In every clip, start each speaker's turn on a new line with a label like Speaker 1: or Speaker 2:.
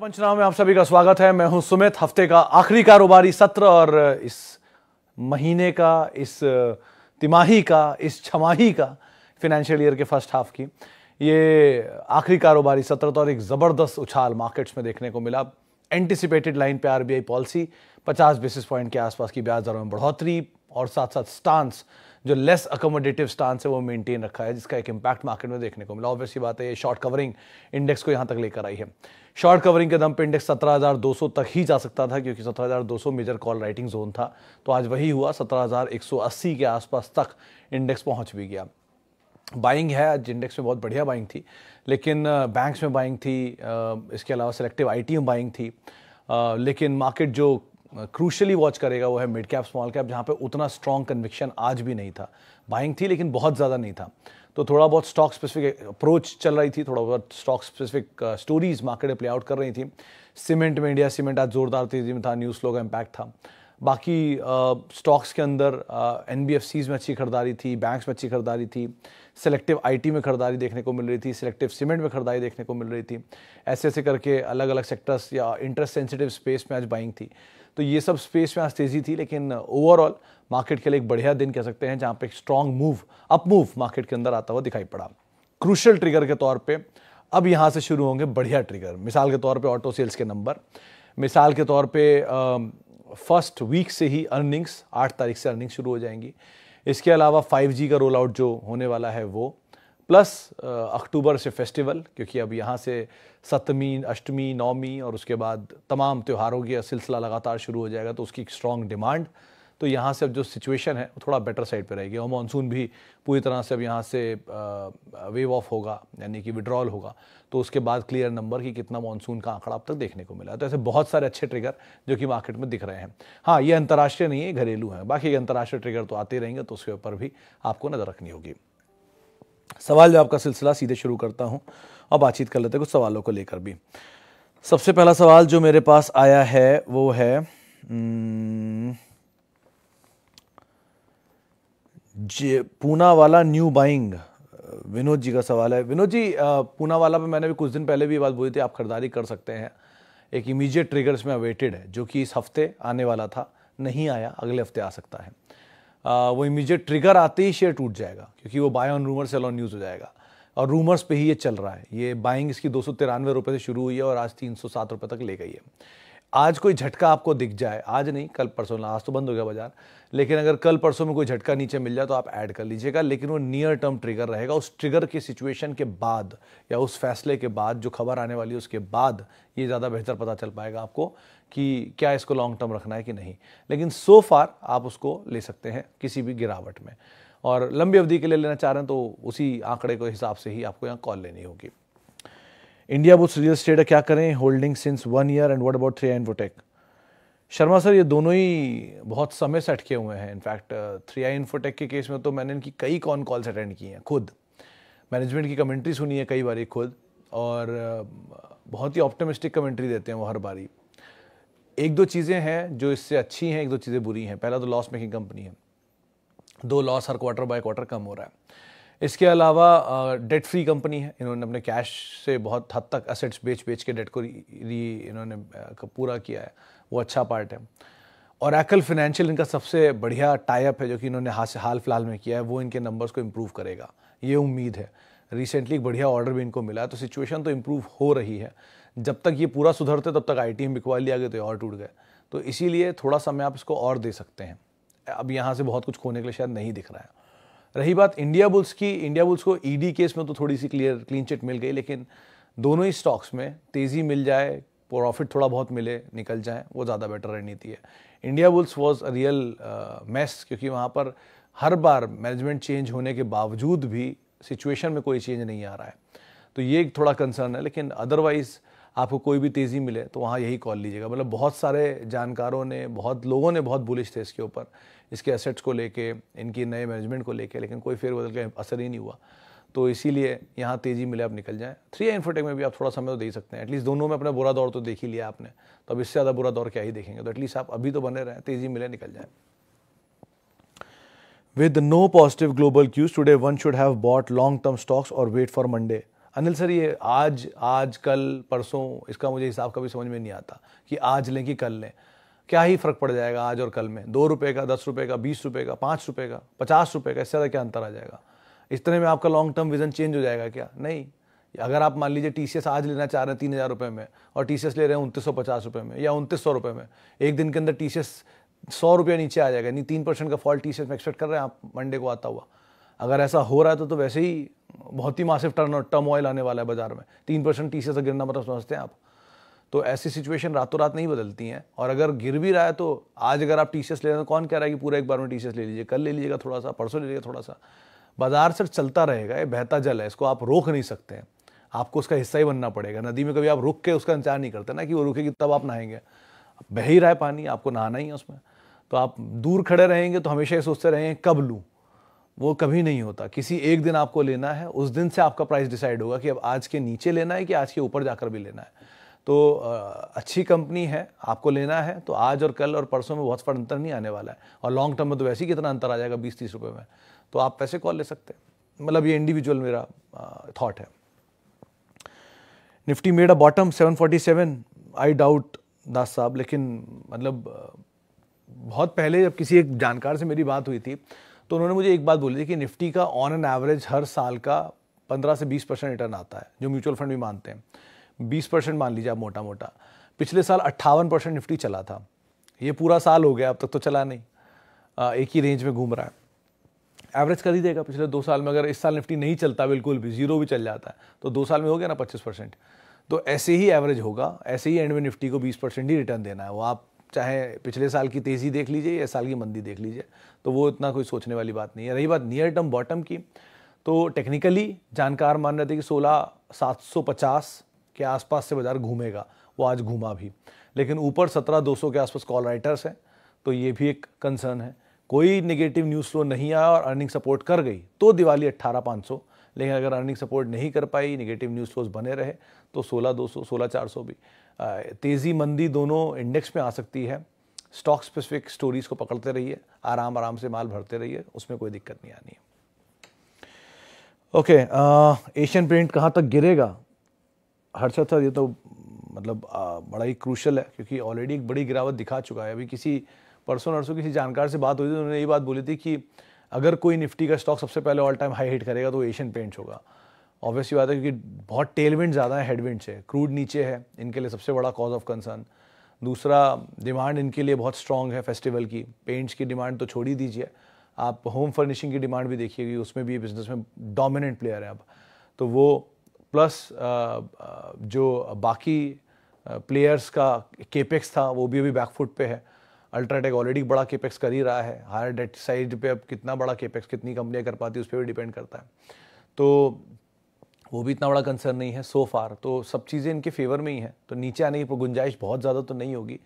Speaker 1: पंचनामा में आप सभी का स्वागत है मैं हूं सुमित हफ्ते का आखिरी कारोबारी सत्र और इस महीने का इस तिमाही का इस छमाही का फिनेंशियल ईयर के फर्स्ट हाफ की ये आखिरी कारोबारी सत्र तो और एक ज़बरदस्त उछाल मार्केट्स में देखने को मिला एंटिसिपेटेड लाइन पे आरबीआई पॉलिसी 50 बेसिस पॉइंट के आसपास की ब्याज दरों में बढ़ोतरी और साथ साथ स्टांस जो लेस अकोमोडेटिव स्टांस है वो मेंटेन रखा है जिसका एक इम्पैक्ट मार्केट में देखने को मिला ऑब्वियसली बात है ये शॉर्ट कवरिंग इंडेक्स को यहाँ तक लेकर आई है शॉर्ट कवरिंग के दम पे इंडेक्स 17,200 तक ही जा सकता था क्योंकि 17,200 मेजर कॉल राइटिंग जोन था तो आज वही हुआ 17,180 के आसपास तक इंडेक्स पहुँच भी गया बाइंग है आज इंडेक्स में बहुत बढ़िया बाइंग थी लेकिन बैंक्स में बाइंग थी इसके अलावा सेलेक्टिव में बाइंग थी लेकिन मार्केट जो क्रूशली वॉच करेगा वो है मिड कैप स्मॉल कैप जहाँ पे उतना स्ट्रॉन्ग कन्विक्शन आज भी नहीं था बाइंग थी लेकिन बहुत ज़्यादा नहीं था तो थोड़ा बहुत स्टॉक स्पेसिफिक अप्रोच चल रही थी थोड़ा बहुत स्टॉक स्पेसिफिक स्टोरीज मार्केट में प्ले आउट कर रही थी सीमेंट में इंडिया सीमेंट आज जोरदार तेजी में था न्यूज़ फ्लो का इम्पैक्ट था बाकी स्टॉक्स uh, के अंदर एन uh, में अच्छी खरीदारी थी बैंक्स में अच्छी खरीदारी थी सेलेक्टिव आईटी में खरीदारी देखने को मिल रही थी सेलेक्टिव सीमेंट में खरीदारी देखने को मिल रही थी ऐसे ऐसे करके अलग अलग सेक्टर्स या इंटरेस्ट सेंसिटिव स्पेस में आज बाइंग थी तो ये सब स्पेस में आज तेजी थी लेकिन ओवरऑल मार्केट के लिए एक बढ़िया दिन कह सकते हैं जहां पे एक strong move up move market के अंदर आता हुआ दिखाई पड़ा क्रूशल ट्रिगर के तौर पे अब यहां से शुरू होंगे बढ़िया ट्रिगर मिसाल के तौर पे ऑटो सेल्स के नंबर मिसाल के तौर पे फर्स्ट वीक से ही अर्निंग्स आठ तारीख से अर्निंग्स शुरू हो जाएंगी इसके अलावा फाइव का रोल आउट जो होने वाला है वो प्लस अक्टूबर से फेस्टिवल क्योंकि अब यहाँ से सप्तमी अष्टमी नौमी और उसके बाद तमाम त्योहारों का सिलसिला लगातार शुरू हो जाएगा तो उसकी एक स्ट्रॉन्ग डिमांड तो यहाँ से अब जो सिचुएशन है वो थोड़ा बेटर साइड पर रहेगी और मानसून भी पूरी तरह से अब यहाँ से वेव ऑफ होगा यानी कि विड्रॉल होगा तो उसके बाद क्लियर नंबर कि कितना मानसून का आंकड़ा अब तक देखने को मिला तो ऐसे बहुत सारे अच्छे ट्रिगर जो कि मार्केट में दिख रहे हैं हाँ ये अंतर्राष्ट्रीय नहीं है घरेलू हैं बाकी अंतर्राष्ट्रीय ट्रिगर तो आते रहेंगे तो उसके ऊपर भी आपको नज़र रखनी होगी सवाल जवाब का सिलसिला सीधे शुरू करता हूँ और बातचीत कर लेते हैं कुछ सवालों को लेकर भी सबसे पहला सवाल जो मेरे पास आया है वो है पूना वाला न्यू बाइंग विनोद जी का सवाल है विनोद जी पूना वाला पे मैंने भी कुछ दिन पहले भी बात बोली थी आप खरीदारी कर सकते हैं एक इमीडिएट ट्रिगर्स में अवेटेड है जो कि इस हफ्ते आने वाला था नहीं आया अगले हफ्ते आ सकता है वो इमीजिएट ट्रिगर आते ही शेयर टूट जाएगा क्योंकि वो buy on rumour sell on news हो जाएगा और रूमर्स पे ही ये चल रहा है ये बाइंग इसकी दो सौ तिरानवे रुपये से शुरू हुई है और आज तीन सौ सात रुपये तक ले गई है आज कोई झटका आपको दिख जाए आज नहीं कल परसों आज तो बंद हो गया बाजार लेकिन अगर कल परसों में कोई झटका नीचे मिल जाए तो आप ऐड कर लीजिएगा लेकिन वो नियर टर्म ट्रिगर रहेगा उस ट्रिगर के सिचुएशन के बाद या उस फैसले के बाद जो खबर आने वाली है उसके बाद ये ज़्यादा बेहतर पता चल पाएगा आपको कि क्या इसको लॉन्ग टर्म रखना है कि नहीं लेकिन सो फार आप उसको ले सकते हैं किसी भी गिरावट में और लंबी अवधि के लिए लेना चाह रहे हैं तो उसी आंकड़े के हिसाब से ही आपको यहाँ कॉल लेनी होगी इंडिया बुक्स रियल स्टेट क्या करें holding since one year and what about three I Infotech Sharma sir ये दोनों ही बहुत समय से अटके हुए हैं इनफैक्ट थ्री आई इन्फोटेक के केस में तो मैंने इनकी कई कॉन कॉल्स अटेंड की हैं खुद मैनेजमेंट की कमेंट्री सुनी है कई बार खुद और uh, बहुत ही ऑप्टोमिस्टिक कमेंट्री देते हैं वो हर बारी एक दो चीज़ें हैं जो इससे अच्छी हैं एक दो चीज़ें बुरी हैं पहला तो लॉस मेकिंग कंपनी है दो लॉस हर क्वार्टर बाय क्वार्टर कम हो रहा है इसके अलावा डेट फ्री कंपनी है इन्होंने अपने कैश से बहुत हद तक असेट्स बेच बेच के डेट को री इन्होंने पूरा किया है वो अच्छा पार्ट है और एकल फिनेंशियल इनका सबसे बढ़िया टाइप है जो कि इन्होंने हाल हाल फिलहाल में किया है वो इनके नंबर्स को इम्प्रूव करेगा ये उम्मीद है रिसेंटली एक बढ़िया ऑर्डर भी इनको मिला तो सिचुएशन तो इम्प्रूव हो रही है जब तक ये पूरा सुधरते तब तक आई टी एम बिकवा लिया गया तो और टूट गए तो इसीलिए थोड़ा समय आप इसको और दे सकते हैं अब यहाँ से बहुत कुछ खोने के लिए शायद नहीं दिख रहा है रही बात इंडिया बुल्स की इंडिया बुल्स को ईडी e केस में तो थोड़ी सी क्लियर क्लीन चिट मिल गई लेकिन दोनों ही स्टॉक्स में तेज़ी मिल जाए प्रॉफिट थोड़ा बहुत मिले निकल जाए वो ज़्यादा बेटर रणनीति है Indiabulls was a real mess क्योंकि वहाँ पर हर बार मैनेजमेंट चेंज होने के बावजूद भी सिचुएशन में कोई चेंज नहीं आ रहा है तो ये थोड़ा कंसर्न है लेकिन अदरवाइज़ आपको कोई भी तेज़ी मिले तो वहाँ यही कॉल लीजिएगा मतलब बहुत सारे जानकारों ने बहुत लोगों ने बहुत बुलिश थे इसके ऊपर इसके असेट्स को लेके इनकी नए मैनेजमेंट को लेके लेकिन कोई फेरबदल का असर ही नहीं हुआ तो इसीलिए यहाँ तेज़ी मिले आप निकल जाएँ थ्री इन्फोटेक में भी आप थोड़ा समय तो दे सकते हैं एटलीस्ट दोनों में अपना बुरा दौर तो देख ही लिया आपने तो अब इससे ज़्यादा बुरा दौर क्या ही देखेंगे तो एटलीस्ट आप अभी तो बने रहें तेज़ी मिले निकल जाएँ with no positive global cues today one should have bought long term stocks और wait for Monday Anil sir ये आज आज कल परसों इसका मुझे हिसाब कभी समझ में नहीं आता कि आज लें कि कल लें क्या ही फ़र्क पड़ जाएगा आज और कल में दो रुपये का दस रुपये का बीस रुपये का पाँच रुपये का पचास रुपये का इससे ज़्यादा क्या अंतर आ जाएगा इतने में आपका लॉन्ग टर्म विजन चेंज हो जाएगा क्या नहीं अगर आप मान लीजिए टी आज लेना चाह रहे हैं तीन हज़ार रुपये में और टी ले रहे हैं उनतीस सौ पचास रुपये में या उनतीस सौ रुपये में एक दिन के अंदर टी सी एस सौ रुपया नीचे आ जाएगा नहीं तीन परसेंट का फॉल्ट टी में एक्सपेक्ट कर रहे हैं आप मंडे को आता हुआ अगर ऐसा हो रहा है तो, तो वैसे ही बहुत ही मासिफ़ टर्न टर्म ऑयल आने वाला है बाजार में तीन परसेंट टी सी गिरना मतलब समझते हैं आप तो ऐसी सिचुएशन रातों रात नहीं बदलती हैं और अगर गिर भी रहा है तो आज अगर आप टी सी एस ले रहे हैं तो कौन कह रहा है कि पूरा एक बार में टी सी एस ले लीजिए कल ले लीजिएगा थोड़ा सा परसों ले लीजिएगा थोड़ा सा बाजार सर चलता रहेगा ये बहता जल है इसको आप रोक नहीं सकते हैं आपको उसका हिस्सा ही बनना पड़ेगा नदी में कभी आप रुक के उसका इंतजार नहीं करते ना कि वो रुकेगी तब आप नहाएंगे बह ही रहा है पानी आपको नहाना ही है उसमें तो आप दूर खड़े रहेंगे तो हमेशा ये सोचते रहेंगे कब लूँ वो कभी नहीं होता किसी एक दिन आपको लेना है उस दिन से आपका प्राइस डिसाइड होगा कि अब आज के नीचे लेना है कि आज के ऊपर जाकर भी लेना है तो अच्छी कंपनी है आपको लेना है तो आज और कल और परसों में बहुत फर्क अंतर नहीं आने वाला है और लॉन्ग टर्म में तो वैसे ही कितना अंतर आ जाएगा बीस तीस रुपये में तो आप पैसे कॉल ले सकते हैं मतलब ये इंडिविजुअल मेरा थाट है Nifty made a bottom 747 I doubt Das साहब लेकिन मतलब बहुत पहले जब किसी एक जानकार से मेरी बात हुई थी तो उन्होंने मुझे एक बात बोली थी कि निफ्टी का ऑन एन एवरेज हर साल का 15 से 20 परसेंट रिटर्न आता है जो म्यूचुअल फंड भी मानते हैं बीस परसेंट मान लीजिए आप मोटा मोटा पिछले साल अट्ठावन परसेंट निफ्टी चला था ये पूरा साल हो गया अब तक तो चला नहीं आ, एक ही रेंज में घूम रहा है एवरेज कर ही देगा पिछले दो साल में अगर इस साल निफ्टी नहीं चलता बिल्कुल भी जीरो भी चल जाता है तो दो साल में हो गया ना पच्चीस परसेंट तो ऐसे ही एवरेज होगा ऐसे ही एंड में निफ्टी को बीस परसेंट ही रिटर्न देना है वो आप चाहे पिछले साल की तेज़ी देख लीजिए या साल की मंदी देख लीजिए तो वो इतना कोई सोचने वाली बात नहीं है रही बात नियर टर्म बॉटम की तो टेक्निकली जानकार मान रहे थे कि सोलह सात सौ पचास के आसपास से बाज़ार घूमेगा वो आज घूमा भी लेकिन ऊपर सत्रह दो सौ के आसपास कॉल राइटर्स हैं तो ये भी एक कंसर्न है कोई नेगेटिव न्यूज़ फ्लो नहीं आया और अर्निंग सपोर्ट कर गई तो दिवाली अट्ठारह पाँच सौ लेकिन अगर अर्निंग सपोर्ट नहीं कर पाई नेगेटिव न्यूज़ फ्लोज बने रहे तो सोलह दो सौ सोलह चार सौ भी तेज़ी मंदी दोनों इंडेक्स में आ सकती है स्टॉक स्पेसिफिक स्टोरीज़ को पकड़ते रहिए आराम आराम से माल भरते रहिए उसमें कोई दिक्कत नहीं आनी है ओके एशियन पेंट कहाँ तक गिरेगा हर्षद सर ये तो मतलब आ, बड़ा ही क्रूशल है क्योंकि ऑलरेडी एक बड़ी गिरावट दिखा चुका है अभी किसी परसों अरसों किसी जानकार से बात हुई थी उन्होंने ये बात बोली थी कि अगर कोई निफ्टी का स्टॉक सबसे पहले ऑल टाइम हाई हिट करेगा तो एशियन पेंट्स होगा ऑब्वियसली बात है क्योंकि बहुत टेलविंड ज़्यादा है हेडविंड से क्रूड नीचे है इनके लिए सबसे बड़ा कॉज ऑफ कंसर्न दूसरा डिमांड इनके लिए बहुत स्ट्रॉन्ग है फेस्टिवल की पेंट्स की डिमांड तो छोड़ ही दीजिए आप होम फर्निशिंग की डिमांड भी देखिए कि उसमें भी बिजनेस में डोमिनेंट प्लेयर है अब तो वो प्लस जो बाकी प्लेयर्स का केपेक्स था वो भी अभी बैकफुट पे है अल्ट्राटेक ऑलरेडी बड़ा केपेक्स कर ही रहा है हायर डेट साइड पे अब कितना बड़ा केपेक्स कितनी कंपनियाँ कर पाती है उस पर भी डिपेंड करता है तो वो भी इतना बड़ा कंसर्न नहीं है सो फार तो सब चीज़ें इनके फेवर में ही हैं तो नीचे आने की गुंजाइश बहुत ज़्यादा तो नहीं होगी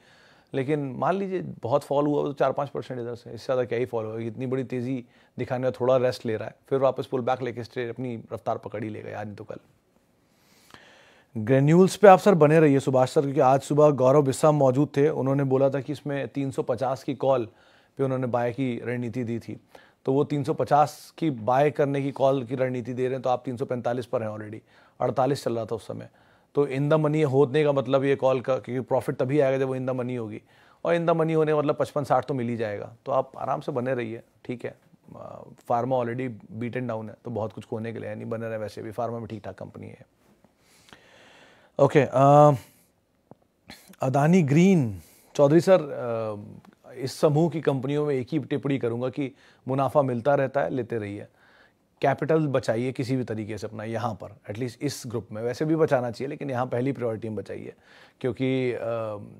Speaker 1: लेकिन मान लीजिए बहुत फॉल हुआ तो चार पाँच परसेंट इधर से इससे ज़्यादा क्या ही फॉल होगा इतनी बड़ी तेज़ी दिखाने का थोड़ा रेस्ट ले रहा है फिर वापस पुल बैक लेके स्ट्रेट अपनी रफ्तार पकड़ ही लेगा आज नहीं तो कल ग्रेन्यूल्स पे आप सर बने रहिए सुभाष सर क्योंकि आज सुबह गौरव बिस्सा मौजूद थे उन्होंने बोला था कि इसमें 350 की कॉल पे उन्होंने बाय की रणनीति दी थी तो वो 350 की बाय करने की कॉल की रणनीति दे रहे हैं तो आप 345 पर हैं ऑलरेडी 48 चल रहा था उस समय तो इन द मनी होने का मतलब ये कॉल का क्योंकि प्रॉफिट तभी आएगा जब वो इन द मनी होगी और इन द मनी होने का मतलब पचपन साठ तो मिल ही जाएगा तो आप आराम से बने रहिए ठीक है pharma already beaten down है तो बहुत कुछ खोने के लिए नहीं बने रहे वैसे भी फार्मा में ठीक ठाक कंपनी है okay Adani green Chaudhary sir uh, इस समूह की कंपनियों में एक ही टिप्पणी करूंगा कि मुनाफा मिलता रहता है लेते रहिए कैपिटल बचाइए किसी भी तरीके से अपना यहाँ पर एटलीस्ट इस ग्रुप में वैसे भी बचाना चाहिए लेकिन यहाँ पहली प्रायोरिटी में बचाइए क्योंकि um,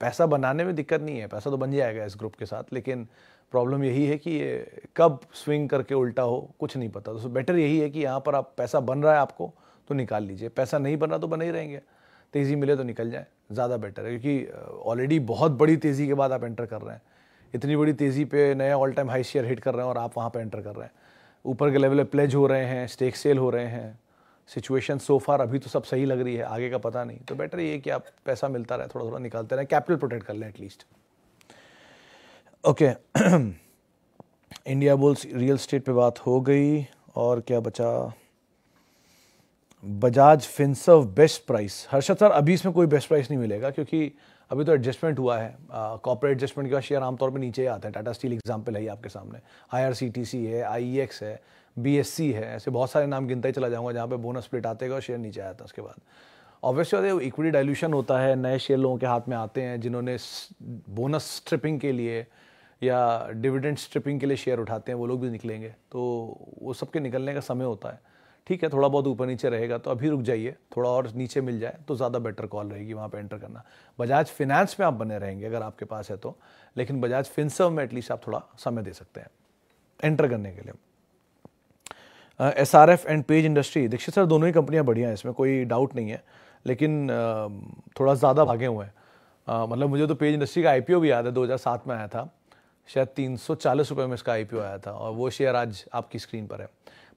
Speaker 1: पैसा बनाने में दिक्कत नहीं है पैसा तो बन जाएगा इस ग्रुप के साथ लेकिन प्रॉब्लम यही है कि ये कब स्विंग करके उल्टा हो कुछ नहीं पता तो बेटर यही है कि यहाँ पर आप पैसा बन रहा है आपको तो निकाल लीजिए पैसा नहीं बना तो बना ही रहेंगे तेज़ी मिले तो निकल जाए ज़्यादा बेटर है क्योंकि ऑलरेडी बहुत बड़ी तेज़ी के बाद आप एंटर कर रहे हैं इतनी बड़ी तेज़ी पे नया all time high share hit कर रहे हैं और आप वहाँ पे एंटर कर रहे हैं ऊपर के लेवल पे प्लेज हो रहे हैं स्टेक सेल हो रहे हैं सिचुएशन सो फार अभी तो सब सही लग रही है आगे का पता नहीं तो बेटर ये कि आप पैसा मिलता रहे थोड़ा थोड़ा निकालते रहें कैपिटल प्रोटेक्ट कर लें at least okay Indiabulls real estate पे बात हो गई और क्या बचा Bajaj Finserv best price Harshad sir अभी इसमें कोई बेस्ट प्राइस नहीं मिलेगा क्योंकि अभी तो एडजस्टमेंट हुआ है कॉपरेट एडजस्टमेंट के बाद शेयर आमतौर पर नीचे आते हैं टाटा स्टील एग्जाम्पल है आपके सामने आई है आई e है बी है ऐसे बहुत सारे नाम गिनता ही चला जाऊँगा जहाँ पर बोनस स्प्लिट आते हैं और शेयर नीचे आया था उसके बाद ऑब्वियसली वो इक्विटी डाइल्यूशन होता है नए शेयर लोगों के हाथ में आते हैं जिन्होंने बोनस स्ट्रिपिंग के लिए या डिविडेंड स्ट्रिपिंग के लिए शेयर उठाते हैं वो लोग भी निकलेंगे तो वो सबके निकलने का समय होता है ठीक है थोड़ा बहुत ऊपर नीचे रहेगा तो अभी रुक जाइए थोड़ा और नीचे मिल जाए तो ज़्यादा बेटर कॉल रहेगी वहाँ पर एंटर करना बजाज फिनेंस में आप बने रहेंगे अगर आपके पास है तो लेकिन बजाज फिनसर्व में एटलीस्ट आप थोड़ा समय दे सकते हैं एंटर करने के लिए S R F and page industry Dixit sir दोनों ही कंपनियाँ बढ़िया हैं इसमें कोई डाउट नहीं है लेकिन थोड़ा ज़्यादा भागे हुए हैं मतलब मुझे तो पेज इंडस्ट्री का आई भी याद है दो में आया था शायद तीन सौ चालीस रुपये में इसका आई आया था और वो शेयर आज आपकी स्क्रीन पर है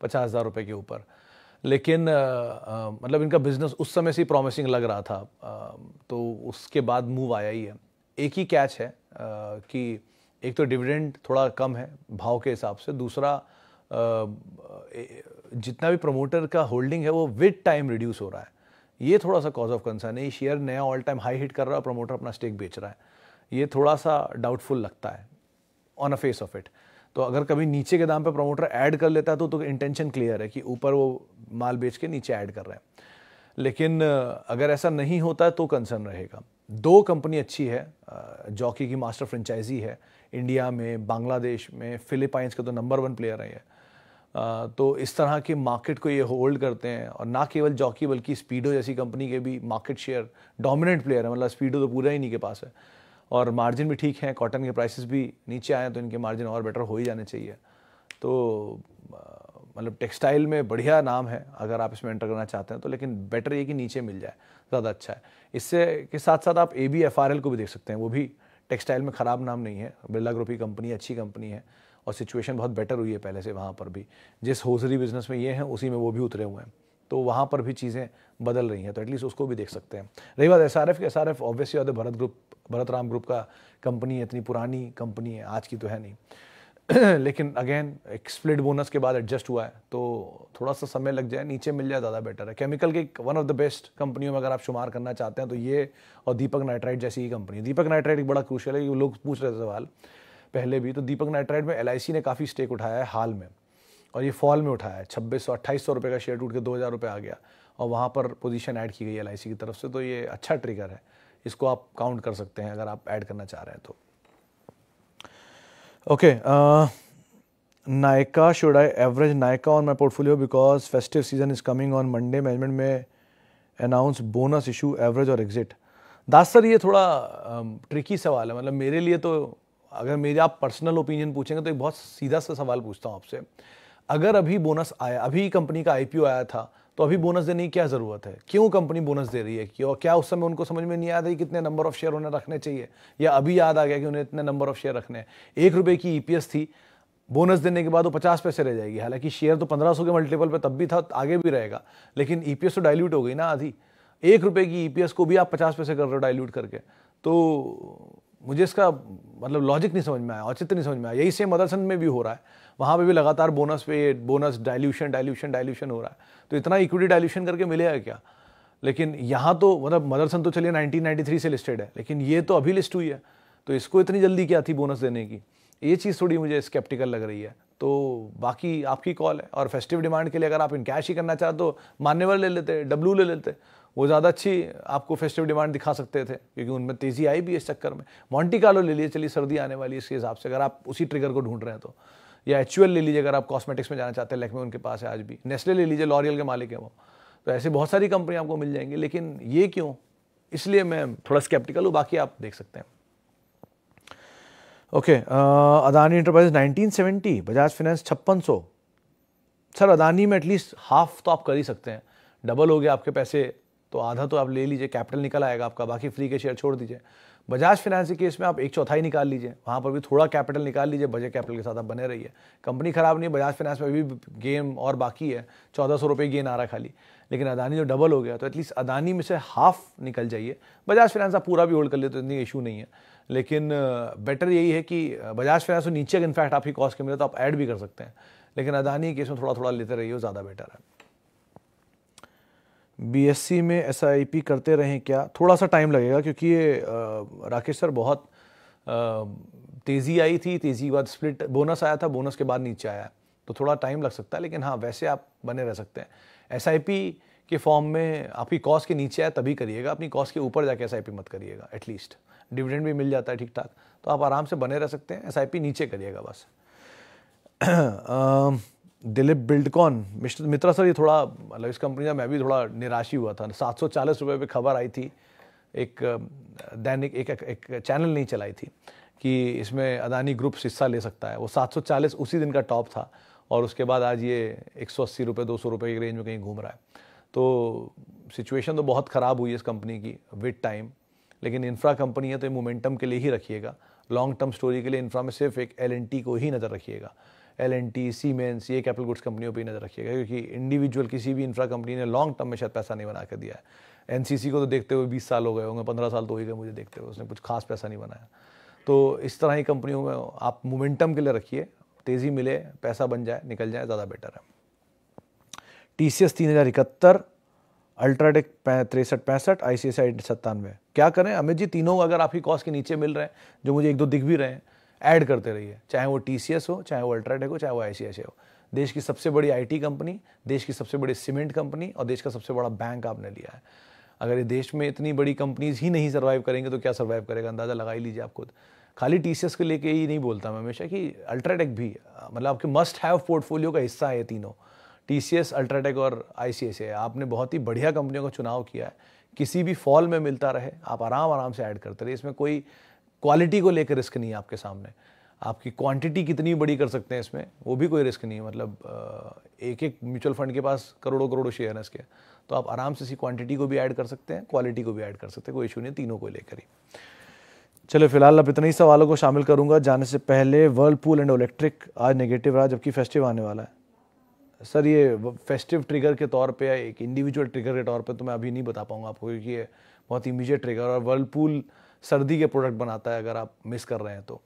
Speaker 1: पचास हज़ार रुपये के ऊपर लेकिन आ, आ, मतलब इनका बिजनेस उस समय से ही प्रॉमिसिंग लग रहा था आ, तो उसके बाद मूव आया ही है एक ही कैच है आ, कि एक तो डिविडेंड थोड़ा कम है भाव के हिसाब से दूसरा जितना भी प्रमोटर का होल्डिंग है वो विद टाइम रिड्यूस हो रहा है ये थोड़ा सा कॉज ऑफ कंसर्न है ये शेयर नया ऑल टाइम हाई हिट कर रहा है प्रमोटर अपना स्टेक बेच रहा है ये थोड़ा सा डाउटफुल लगता है on a face of it तो अगर कभी नीचे के दाम पर प्रमोटर ऐड कर लेता है तो, तो इंटेंशन क्लियर है कि ऊपर वो माल बेच के नीचे ऐड कर रहा है लेकिन अगर ऐसा नहीं होता तो कंसर्न रहेगा दो कंपनी अच्छी है जॉकी की मास्टर फ्रेंचाइजी है इंडिया में बांग्लादेश में फिलीपाइंस का तो नंबर वन प्लेयर है तो इस तरह के मार्केट को ये होल्ड करते हैं और ना केवल जॉकी बल्कि स्पीडो जैसी कंपनी के भी मार्केट शेयर डोमिनेंट प्लेयर है मतलब स्पीडो तो पूरा ही नहीं के पास है और मार्जिन भी ठीक है कॉटन के प्राइसेस भी नीचे आए तो इनके मार्जिन और बेटर हो ही जाने चाहिए तो मतलब टेक्सटाइल में बढ़िया नाम है अगर आप इसमें एंटर करना चाहते हैं तो लेकिन बेटर ये कि नीचे मिल जाए ज़्यादा अच्छा है इससे के साथ साथ आप A B F R L को भी देख सकते हैं वो भी टेक्सटाइल में ख़राब नाम नहीं है बिरला ग्रुप की कंपनी अच्छी कंपनी है और सिचुएशन बहुत बेटर हुई है पहले से वहाँ पर भी जिस होजरी बिजनेस में ये हैं उसी में वो भी उतरे हुए हैं तो वहाँ पर भी चीज़ें बदल रही हैं तो एटलीस्ट उसको भी देख सकते हैं रही बात एस आर एफ के S R F obviously Bharat group Bharat Ram group का कंपनी है इतनी पुरानी कंपनी है आज की तो है नहीं लेकिन अगेन एक स्प्लिट बोनस के बाद एडजस्ट हुआ है तो थोड़ा सा समय लग जाए नीचे मिल जाए ज़्यादा बेटर है केमिकल के वन ऑफ द बेस्ट कंपनियों में अगर आप शुमार करना चाहते हैं तो ये और दीपक नाइट्राइड जैसी ही कंपनी है दीपक नाइट्राइड एक बड़ा क्रूशल है लोग पूछ रहे थे सवाल पहले भी तो दीपक नाइट्राइड में एल ने काफ़ी स्टेक उठाया है हाल में और ये फॉल में उठाया है छब्बीस सौ अट्ठाईस सौ रुपये का शेयर टूट के दो हज़ार रुपये आ गया और वहाँ पर पोजीशन ऐड की गई एल की तरफ से तो ये अच्छा ट्रिगर है इसको आप काउंट कर सकते हैं अगर आप ऐड करना चाह रहे हैं तो okay Nykaa should I average Nykaa on my portfolio because festive season is coming on Monday management में अनाउंस बोनस इशू एवरेज और एग्जिट दास सर ये थोड़ा ट्रिकी um, सवाल है मतलब मेरे लिए तो अगर मेरे आप पर्सनल ओपिनियन पूछेंगे तो एक बहुत सीधा सा सवाल पूछता हूँ आपसे अगर अभी बोनस आया अभी कंपनी का आईपीओ आया था तो अभी बोनस देने की क्या ज़रूरत है क्यों कंपनी बोनस दे रही है क्यों क्या उस समय उनको समझ में नहीं आ कि कितने नंबर ऑफ़ शेयर उन्हें रखने चाहिए या अभी याद आ गया कि उन्हें इतने नंबर ऑफ़ शेयर रखने हैं एक रुपये की ई e थी बोनस देने के बाद वो पचास पैसे रह जाएगी हालांकि शेयर तो पंद्रह सौ के मल्टीपल पर तब भी था आगे भी रहेगा लेकिन ई e तो डायल्यूट हो गई ना आधी एक रुपये की ई e को भी आप पचास पैसे कर रहे हो डायल्यूट करके तो मुझे इसका मतलब लॉजिक नहीं समझ में आया औचित्य नहीं समझ में आया यही सेम मदरसन में भी हो रहा है वहाँ पे भी लगातार बोनस पे बोनस डाइल्यूशन डाइल्यूशन डाइल्यूशन हो रहा है तो इतना इक्विटी डाइल्यूशन करके मिलेगा क्या लेकिन यहाँ तो मतलब मदरसन तो चलिए 1993 से लिस्टेड है लेकिन ये तो अभी लिस्ट हुई है तो इसको इतनी जल्दी क्या थी बोनस देने की ये चीज़ थोड़ी मुझे स्केप्टिकल लग रही है तो बाकी आपकी कॉल है और फेस्टिव डिमांड के लिए अगर आप इन कैश ही करना चाहते तो मान्यवर ले लेते डब्लू ले लेते वो ज़्यादा अच्छी आपको फेस्टिव डिमांड दिखा सकते थे क्योंकि उनमें तेज़ी आई भी इस चक्कर में मॉन्टी कार्लो ले लिए चलिए सर्दी आने वाली इसके हिसाब से अगर आप उसी ट्रिगर को ढूंढ रहे हैं तो या एच ले लीजिए अगर आप कॉस्मेटिक्स में जाना चाहते हैं लेक में उनके पास है आज भी नेस्ले ले लीजिए लॉरियल के मालिक हैं वो तो ऐसे बहुत सारी कंपनियाँ आपको मिल जाएंगी लेकिन ये क्यों इसलिए मैं थोड़ा स्केप्टिकल हूँ बाकी आप देख सकते हैं okay Adani enterprise 1970 Bajaj finance छप्पन सर अदानी में एटलीस्ट हाफ तो आप कर ही सकते हैं डबल हो गया आपके पैसे तो आधा तो आप ले लीजिए कैपिटल निकल आएगा आपका बाकी फ्री के शेयर छोड़ दीजिए बजाज फाइनेंस के केस में आप एक चौथाई निकाल लीजिए वहाँ पर भी थोड़ा कैपिटल निकाल लीजिए बजे कैपिटल के साथ आप बने रहिए कंपनी खराब नहीं है बजाज फाइनेंस में भी गेम और बाकी है चौदह सौ रुपये गेन आ रहा खाली लेकिन अदानी जो डबल हो गया तो एटलीस्ट अदानी में से हाफ निकल जाइए बजाज फाइनेंस आप पूरा भी होल्ड कर लिए तो इतनी इशू नहीं है लेकिन बेटर यही है कि बजाज फाइनेंस नीचे नीचे इनफैक्ट आपकी कॉस्ट के मिले तो आप ऐड भी कर सकते हैं लेकिन अदानी केस में थोड़ा थोड़ा लेते रहिए ज़्यादा बेटर है बीएससी में एस करते रहें क्या थोड़ा सा टाइम लगेगा क्योंकि ये राकेश सर बहुत तेज़ी आई थी तेज़ी के बाद स्प्लिट बोनस आया था बोनस के बाद नीचे आया तो थोड़ा टाइम लग सकता है लेकिन हाँ वैसे आप बने रह सकते हैं एस के फॉर्म में आपकी कॉस्ट के नीचे आए तभी करिएगा अपनी कॉस्ट के ऊपर जाके एस मत करिएगा एटलीस्ट डिविडेंड भी मिल जाता है ठीक ठाक तो आप आराम से बने रह सकते हैं एस नीचे करिएगा बस दिलीप बिल्डकॉन मिस्टर मित्रा सर ये थोड़ा मतलब इस कंपनी का मैं भी थोड़ा निराशी हुआ था सात सौ चालीस रुपये पर खबर आई थी एक दैनिक एक, एक, एक चैनल नहीं चलाई थी कि इसमें अदानी ग्रुप हिस्सा ले सकता है वो सात सौ चालीस उसी दिन का टॉप था और उसके बाद आज ये एक सौ अस्सी रुपये दो सौ रुपये की रेंज में कहीं घूम रहा है तो सिचुएशन तो बहुत ख़राब हुई है इस कंपनी की विद टाइम लेकिन इंफ्रा कंपनी है तो ये मोमेंटम के लिए ही रखिएगा लॉन्ग टर्म स्टोरी के लिए इंफ्रा में सिर्फ एक एल को ही नज़र रखिएगा एल एन टी सीमेंस ये कैपिटल गुड्स कंपनियों पर ही नज़र रखिएगा क्योंकि इंडिविजुअल किसी भी इंफ्रा कंपनी ने लॉन्ग टर्म में शायद पैसा नहीं बना के दिया है एन को तो देखते हुए बीस साल हो गए होंगे पंद्रह साल तो हो ही गए मुझे देखते हुए उसने कुछ खास पैसा नहीं बनाया तो इस तरह ही कंपनियों में आप मोमेंटम के लिए रखिए तेज़ी मिले पैसा बन जाए निकल जाए ज़्यादा बेटर है टी सी एस तीन हज़ार इकहत्तर अल्ट्राटेक तिरसठ पैंसठ आई सी एस आई सत्तानवे क्या करें अमित जी तीनों अगर आपकी कॉस्ट के नीचे मिल रहे हैं जो मुझे एक दो दिख भी रहे हैं ऐड करते रहिए चाहे वो टी सी एस हो चाहे वो अल्ट्राटेक हो चाहे वो आई सी एस आई हो देश की सबसे बड़ी आई टी कंपनी देश की सबसे बड़ी सीमेंट कंपनी और देश का सबसे बड़ा बैंक आपने लिया है अगर ये देश में इतनी बड़ी कंपनीज ही नहीं सर्वाइव करेंगे तो क्या सर्वाइव करेगा अंदाज़ा लगा ही लीजिए आप खुद खाली टी सी एस को लेके ही नहीं बोलता मैं हमेशा कि अल्ट्राटेक भी मतलब आपके मस्ट हैव पोर्टफोलियो का हिस्सा है तीनों टी सी एस अल्ट्राटेक और आई सी आपने बहुत ही बढ़िया कंपनियों का चुनाव किया है किसी भी फॉल में मिलता रहे आप आराम आराम से ऐड करते रहे इसमें कोई क्वालिटी को लेकर रिस्क नहीं है आपके सामने आपकी क्वांटिटी कितनी बड़ी कर सकते हैं इसमें वो भी कोई रिस्क नहीं है मतलब एक एक म्यूचुअल फंड के पास करोड़ों करोड़ों शेयर हैं इसके तो आप आराम से इसी क्वांटिटी को भी ऐड कर सकते हैं क्वालिटी को भी ऐड कर सकते हैं कोई इशू नहीं तीनों को लेकर ही चलो फिलहाल अब इतने ही सवालों को शामिल करूंगा जाने से पहले वर्लपूल एंड इलेक्ट्रिक आज नेगेटिव रहा जबकि फेस्टिव आने वाला है सर ये फेस्टिव ट्रिगर के तौर पे एक इंडिविजुअल ट्रिगर के तौर पे तो मैं अभी नहीं बता पाऊंगा आपको क्योंकि ये बहुत इमीजिएट ट्रिगर और वर्लपूल सर्दी के प्रोडक्ट बनाता है अगर आप मिस कर रहे हैं तो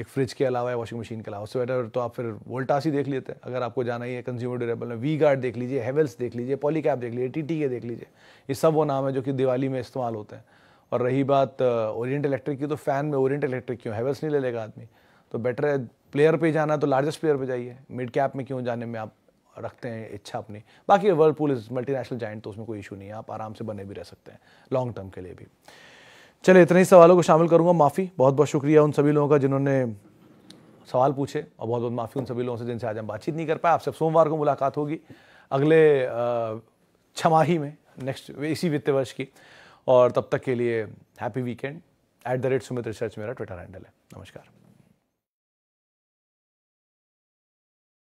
Speaker 1: एक फ्रिज के अलावा या वॉशिंग मशीन के अलावा उससे बेटर तो आप फिर वोल्टास ही देख लेते हैं अगर आपको जाना ही है कंज्यूमर ड्यूरेबल में वी गार्ड देख लीजिए हेवल्स देख लीजिए पॉलीकैप देख लीजिए टी टी के देख लीजिए ये सब वो नाम है जो कि दिवाली में इस्तेमाल होते हैं और रही बात ओरिएंट इलेक्ट्रिक की तो फ़ैन में ओरिएंट इलेक्ट्रिक क्यों हैवल्स नहीं ले लेगा आदमी तो बेटर है प्लेयर पे जाना तो लार्जेस्ट प्लेयर पे जाइए मिड कैप में क्यों जाने में आप रखते हैं इच्छा अपनी बाकी वर्लपूल इज नेशनल जॉइंट तो उसमें कोई इशू नहीं है आप आराम से बने भी रह सकते हैं लॉन्ग टर्म के लिए भी चलिए इतने ही सवालों को शामिल करूँगा माफ़ी बहुत बहुत शुक्रिया उन सभी लोगों का जिन्होंने सवाल पूछे और बहुत बहुत माफ़ी उन सभी लोगों से जिनसे आज हम बातचीत नहीं कर पाए आपसे सोमवार को मुलाकात होगी अगले छमाही में नेक्स्ट इसी वित्तीय वर्ष की और तब तक के लिए happy weekend at the rate Sumit research मेरा ट्विटर हैंडल है नमस्कार